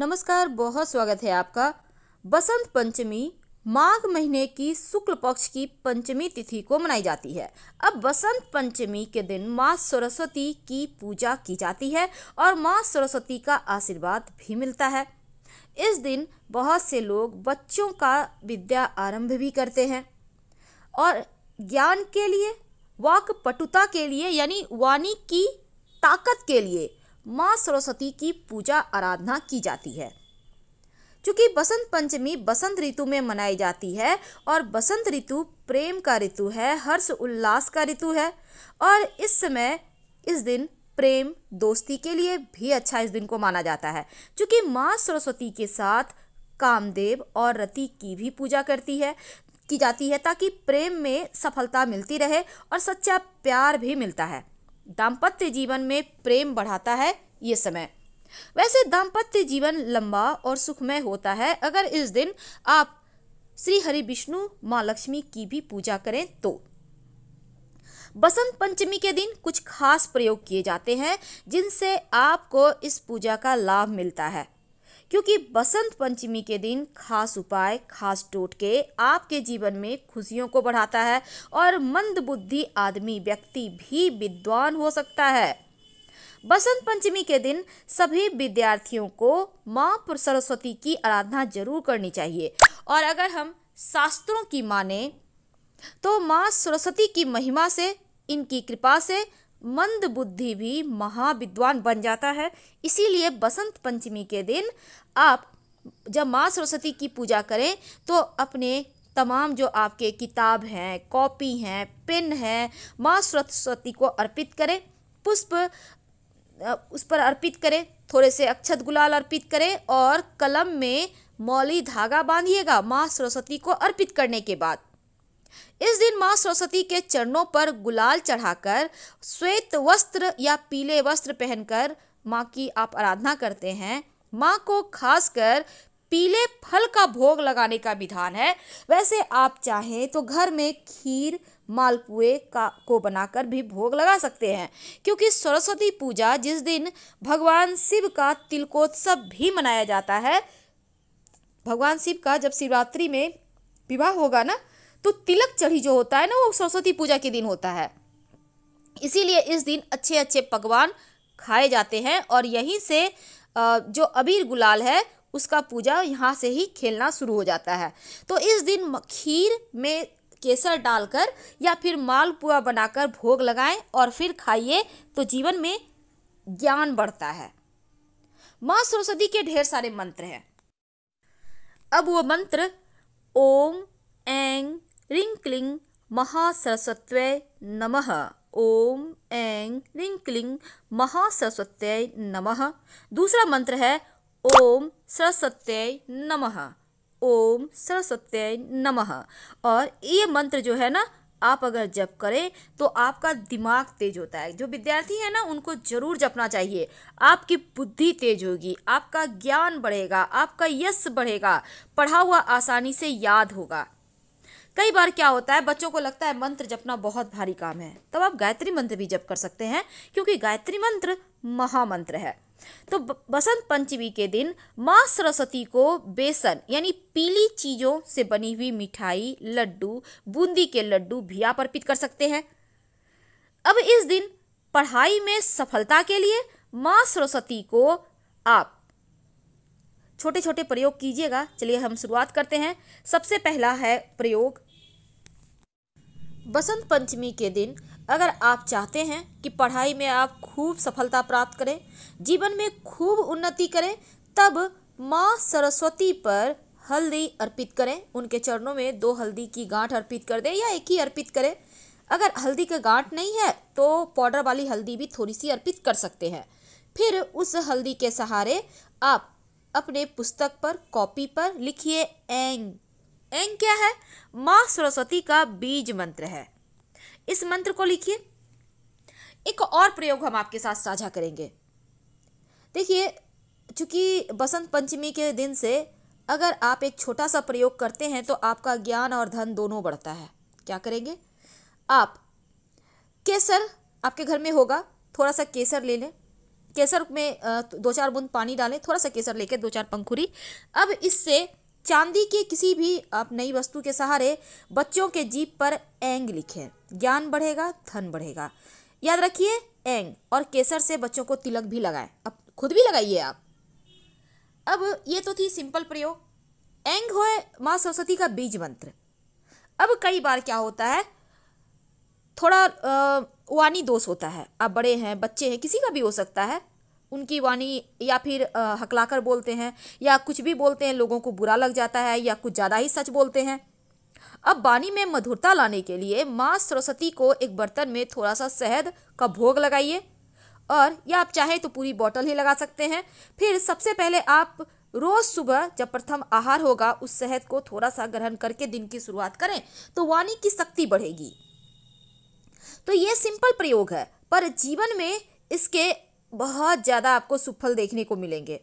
नमस्कार बहुत स्वागत है आपका बसंत पंचमी माघ महीने की शुक्ल पक्ष की पंचमी तिथि को मनाई जाती है अब बसंत पंचमी के दिन माँ सरस्वती की पूजा की जाती है और माँ सरस्वती का आशीर्वाद भी मिलता है इस दिन बहुत से लोग बच्चों का विद्या आरंभ भी करते हैं और ज्ञान के लिए वाक पटुता के लिए यानी वाणी की ताकत के लिए माँ सरस्वती की पूजा आराधना की जाती है चूँकि बसंत पंचमी बसंत ऋतु में मनाई जाती है और बसंत ऋतु प्रेम का ऋतु है हर्ष उल्लास का ऋतु है और इस समय इस दिन प्रेम दोस्ती के लिए भी अच्छा इस दिन को माना जाता है चूँकि माँ सरस्वती के साथ कामदेव और रति की भी पूजा करती है की जाती है ताकि प्रेम में सफलता मिलती रहे और सच्चा प्यार भी मिलता है दाम्पत्य जीवन में प्रेम बढ़ाता है ये समय वैसे दाम्पत्य जीवन लंबा और सुखमय होता है अगर इस दिन आप श्री हरि विष्णु माँ लक्ष्मी की भी पूजा करें तो बसंत पंचमी के दिन कुछ खास प्रयोग किए जाते हैं जिनसे आपको इस पूजा का लाभ मिलता है क्योंकि बसंत पंचमी के दिन खास उपाय खास टोटके आपके जीवन में खुशियों को बढ़ाता है और मंद बुद्धि आदमी व्यक्ति भी विद्वान हो सकता है बसंत पंचमी के दिन सभी विद्यार्थियों को माँ सरस्वती की आराधना जरूर करनी चाहिए और अगर हम शास्त्रों की माने तो माँ सरस्वती की महिमा से इनकी कृपा से मंद बुद्धि भी महाविद्वान बन जाता है इसीलिए बसंत पंचमी के दिन आप जब माँ सरस्वती की पूजा करें तो अपने तमाम जो आपके किताब हैं कॉपी हैं पेन हैं माँ सरस्वती को अर्पित करें पुष्प उस पर अर्पित करें थोड़े से अक्षत गुलाल अर्पित करें और कलम में मौली धागा बांधिएगा माँ सरस्वती को अर्पित करने के बाद इस दिन माँ सरस्वती के चरणों पर गुलाल चढ़ाकर श्वेत वस्त्र या पीले वस्त्र पहनकर माँ की आप आराधना करते हैं माँ को खासकर पीले फल का भोग लगाने का विधान है वैसे आप चाहें तो घर में खीर मालपुए का को बनाकर भी भोग लगा सकते हैं क्योंकि सरस्वती पूजा जिस दिन भगवान शिव का तिलकोत्सव भी मनाया जाता है भगवान शिव का जब शिवरात्रि में विवाह होगा ना तो तिलक चढ़ी जो होता है ना वो सरस्वती पूजा के दिन होता है इसीलिए इस दिन अच्छे अच्छे पकवान खाए जाते हैं और यहीं से जो अबीर गुलाल है उसका पूजा यहाँ से ही खेलना शुरू हो जाता है तो इस दिन खीर में केसर डालकर या फिर मालपुआ बनाकर भोग लगाएं और फिर खाइए तो जीवन में ज्ञान बढ़ता है माँ सरस्वती के ढेर सारे मंत्र हैं अब वो मंत्र ओम एंग रिंग क्लिं महासरस्वत्यै नमः ओम ऐं रिं क्लिं महासरस्वत्यै नमः दूसरा मंत्र है ओम सरस्वत नमः ओम सरस्वत नमः और ये मंत्र जो है ना आप अगर जप करें तो आपका दिमाग तेज होता है जो विद्यार्थी है ना उनको जरूर जपना चाहिए आपकी बुद्धि तेज होगी आपका ज्ञान बढ़ेगा आपका यश बढ़ेगा पढ़ा हुआ आसानी से याद होगा कई बार क्या होता है बच्चों को लगता है मंत्र जपना बहुत भारी काम है तब आप गायत्री मंत्र भी जप कर सकते हैं क्योंकि गायत्री मंत्र महामंत्र है तो बसंत पंचमी के दिन माँ सरस्वती को बेसन यानी पीली चीज़ों से बनी हुई मिठाई लड्डू बूंदी के लड्डू भी आप अर्पित कर सकते हैं अब इस दिन पढ़ाई में सफलता के लिए माँ सरस्वती को आप छोटे छोटे प्रयोग कीजिएगा चलिए हम शुरुआत करते हैं सबसे पहला है प्रयोग बसंत पंचमी के दिन अगर आप चाहते हैं कि पढ़ाई में आप खूब सफलता प्राप्त करें जीवन में खूब उन्नति करें तब माँ सरस्वती पर हल्दी अर्पित करें उनके चरणों में दो हल्दी की गांठ अर्पित कर दें या एक ही अर्पित करें अगर हल्दी का गांठ नहीं है तो पाउडर वाली हल्दी भी थोड़ी सी अर्पित कर सकते हैं फिर उस हल्दी के सहारे आप अपने पुस्तक पर कॉपी पर लिखिए एंग एंग क्या है माँ सरस्वती का बीज मंत्र है इस मंत्र को लिखिए एक और प्रयोग हम आपके साथ साझा करेंगे देखिए चूंकि बसंत पंचमी के दिन से अगर आप एक छोटा सा प्रयोग करते हैं तो आपका ज्ञान और धन दोनों बढ़ता है क्या करेंगे आप केसर आपके घर में होगा थोड़ा सा केसर ले लें केसर में दो चार बूंद पानी डालें थोड़ा सा केसर लेके दो चार पंखुरी अब इससे चांदी के किसी भी आप नई वस्तु के सहारे बच्चों के जीप पर एंग लिखें ज्ञान बढ़ेगा धन बढ़ेगा याद रखिए एंग और केसर से बच्चों को तिलक भी लगाएं अब खुद भी लगाइए आप अब ये तो थी सिंपल प्रयोग एंग हो माँ सरस्वती का बीज मंत्र अब कई बार क्या होता है थोड़ा वानी दोष होता है आप बड़े हैं बच्चे हैं किसी का भी हो सकता है उनकी वाणी या फिर हकलाकर बोलते हैं या कुछ भी बोलते हैं लोगों को बुरा लग जाता है या कुछ ज़्यादा ही सच बोलते हैं अब वाणी में मधुरता लाने के लिए माँ सरस्वती को एक बर्तन में थोड़ा सा शहद का भोग लगाइए और या आप चाहें तो पूरी बॉटल ही लगा सकते हैं फिर सबसे पहले आप रोज़ सुबह जब प्रथम आहार होगा उस शहद को थोड़ा सा ग्रहण करके दिन की शुरुआत करें तो वाणी की शक्ति बढ़ेगी तो ये सिंपल प्रयोग है पर जीवन में इसके बहुत ज़्यादा आपको सुफल देखने को मिलेंगे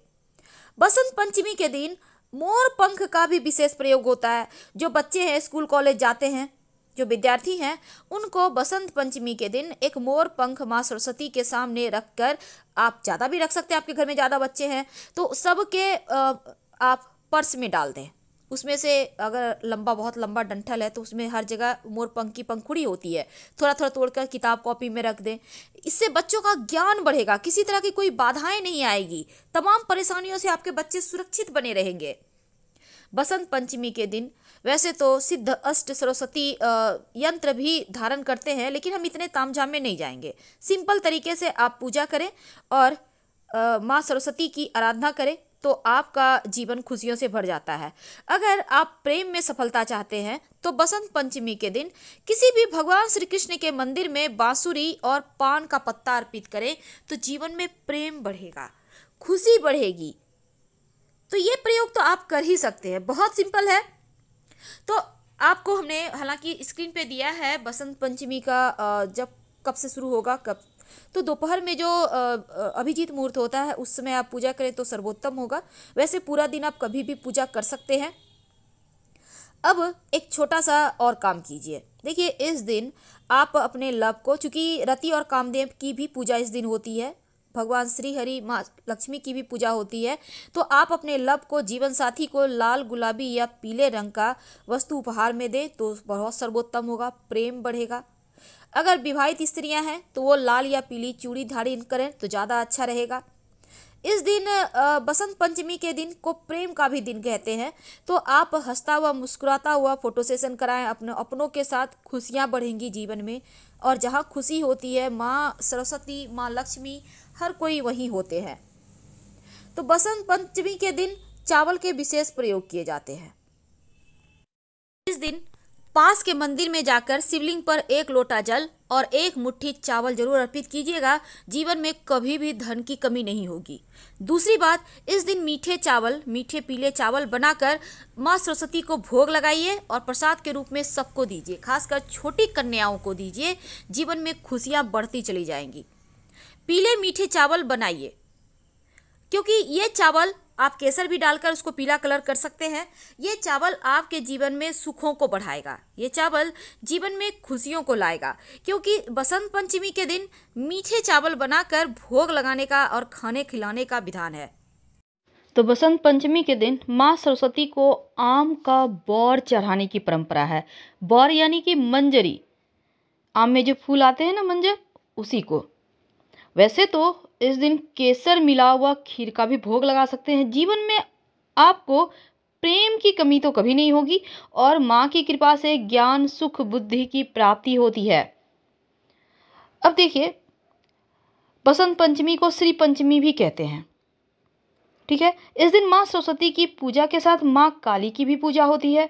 बसंत पंचमी के दिन मोर पंख का भी विशेष प्रयोग होता है जो बच्चे हैं स्कूल कॉलेज जाते हैं जो विद्यार्थी हैं उनको बसंत पंचमी के दिन एक मोर पंख माँ सरस्वती के सामने रख कर आप ज़्यादा भी रख सकते हैं आपके घर में ज़्यादा बच्चे हैं तो सबके आप पर्स में डाल दें उसमें से अगर लंबा बहुत लंबा डंठल है तो उसमें हर जगह मोर पंख की पंखुड़ी होती है थोड़ा थोड़ा तोड़कर किताब कॉपी में रख दें इससे बच्चों का ज्ञान बढ़ेगा किसी तरह की कोई बाधाएं नहीं आएगी तमाम परेशानियों से आपके बच्चे सुरक्षित बने रहेंगे बसंत पंचमी के दिन वैसे तो सिद्ध अष्ट सरस्वती यंत्र भी धारण करते हैं लेकिन हम इतने तामझाम में नहीं जाएंगे सिंपल तरीके से आप पूजा करें और माँ सरस्वती की आराधना करें तो आपका जीवन खुशियों से भर जाता है अगर आप प्रेम में सफलता चाहते हैं तो बसंत पंचमी के दिन किसी भी भगवान श्री कृष्ण के मंदिर में बांसुरी और पान का पत्ता अर्पित करें तो जीवन में प्रेम बढ़ेगा खुशी बढ़ेगी तो ये प्रयोग तो आप कर ही सकते हैं बहुत सिंपल है तो आपको हमने हालांकि स्क्रीन पे दिया है बसंत पंचमी का जब कब से शुरू होगा कब तो दोपहर में जो अभिजीत मुहूर्त होता है उस समय आप पूजा करें तो सर्वोत्तम होगा वैसे पूरा दिन आप कभी भी पूजा कर सकते हैं अब एक छोटा सा और काम कीजिए देखिए इस दिन आप अपने लव को चूँकि रति और कामदेव की भी पूजा इस दिन होती है भगवान श्री हरि माँ लक्ष्मी की भी पूजा होती है तो आप अपने लव को जीवन साथी को लाल गुलाबी या पीले रंग का वस्तु उपहार में दें तो बहुत सर्वोत्तम होगा प्रेम बढ़ेगा अगर विवाहित स्त्रियां हैं तो वो लाल या पीली चूड़ी धारण करें तो ज़्यादा अच्छा रहेगा इस दिन बसंत पंचमी के दिन को प्रेम का भी दिन कहते हैं तो आप हंसता हुआ मुस्कुराता हुआ फोटो सेशन कराएं अपने अपनों के साथ खुशियाँ बढ़ेंगी जीवन में और जहाँ खुशी होती है माँ सरस्वती माँ लक्ष्मी हर कोई वहीं होते हैं तो बसंत पंचमी के दिन चावल के विशेष प्रयोग किए जाते हैं इस दिन पास के मंदिर में जाकर शिवलिंग पर एक लोटा जल और एक मुट्ठी चावल जरूर अर्पित कीजिएगा जीवन में कभी भी धन की कमी नहीं होगी दूसरी बात इस दिन मीठे चावल मीठे पीले चावल बनाकर माँ सरस्वती को भोग लगाइए और प्रसाद के रूप में सबको दीजिए खासकर छोटी कन्याओं को दीजिए जीवन में खुशियाँ बढ़ती चली जाएंगी पीले मीठे चावल बनाइए क्योंकि ये चावल आप केसर भी डालकर उसको पीला कलर कर सकते हैं ये चावल आपके जीवन में सुखों को बढ़ाएगा ये चावल जीवन में खुशियों को लाएगा क्योंकि बसंत पंचमी के दिन मीठे चावल बनाकर भोग लगाने का और खाने खिलाने का विधान है तो बसंत पंचमी के दिन माँ सरस्वती को आम का बौर चढ़ाने की परंपरा है बौर यानी कि मंजरी आम में जो फूल आते हैं ना मंजर उसी को वैसे तो इस दिन केसर मिला हुआ खीर का भी भोग लगा सकते हैं जीवन में आपको प्रेम की कमी तो कभी नहीं होगी और माँ की कृपा से ज्ञान सुख बुद्धि की प्राप्ति होती है अब देखिए बसंत पंचमी को श्री पंचमी भी कहते हैं ठीक है इस दिन माँ सरस्वती की पूजा के साथ माँ काली की भी पूजा होती है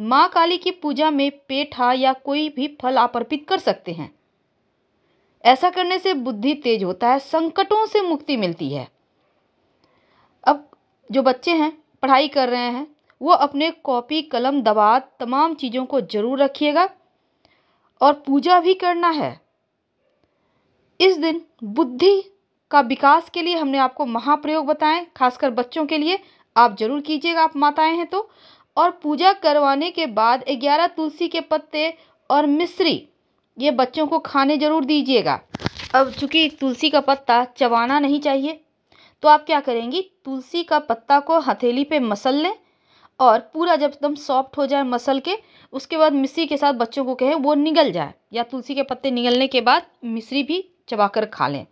माँ काली की पूजा में पेठा या कोई भी फल आप अर्पित कर सकते हैं ऐसा करने से बुद्धि तेज होता है संकटों से मुक्ति मिलती है अब जो बच्चे हैं पढ़ाई कर रहे हैं वो अपने कॉपी कलम दबा तमाम चीज़ों को ज़रूर रखिएगा और पूजा भी करना है इस दिन बुद्धि का विकास के लिए हमने आपको महाप्रयोग बताएं खासकर बच्चों के लिए आप ज़रूर कीजिएगा आप माताएं हैं तो और पूजा करवाने के बाद ग्यारह तुलसी के पत्ते और मिश्री ये बच्चों को खाने ज़रूर दीजिएगा अब चूँकि तुलसी का पत्ता चबाना नहीं चाहिए तो आप क्या करेंगी तुलसी का पत्ता को हथेली पे मसल लें और पूरा जब एकदम सॉफ्ट हो जाए मसल के उसके बाद मिश्री के साथ बच्चों को कहें वो निगल जाए या तुलसी के पत्ते निगलने के बाद मिश्री भी चबा कर खा लें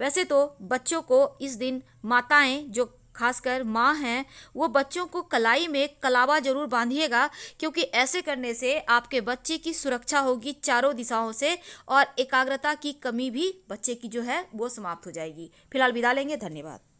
वैसे तो बच्चों को इस दिन माताएं जो खासकर माँ हैं वो बच्चों को कलाई में कलावा जरूर बांधिएगा क्योंकि ऐसे करने से आपके बच्चे की सुरक्षा होगी चारों दिशाओं से और एकाग्रता की कमी भी बच्चे की जो है वो समाप्त हो जाएगी फिलहाल विदा लेंगे धन्यवाद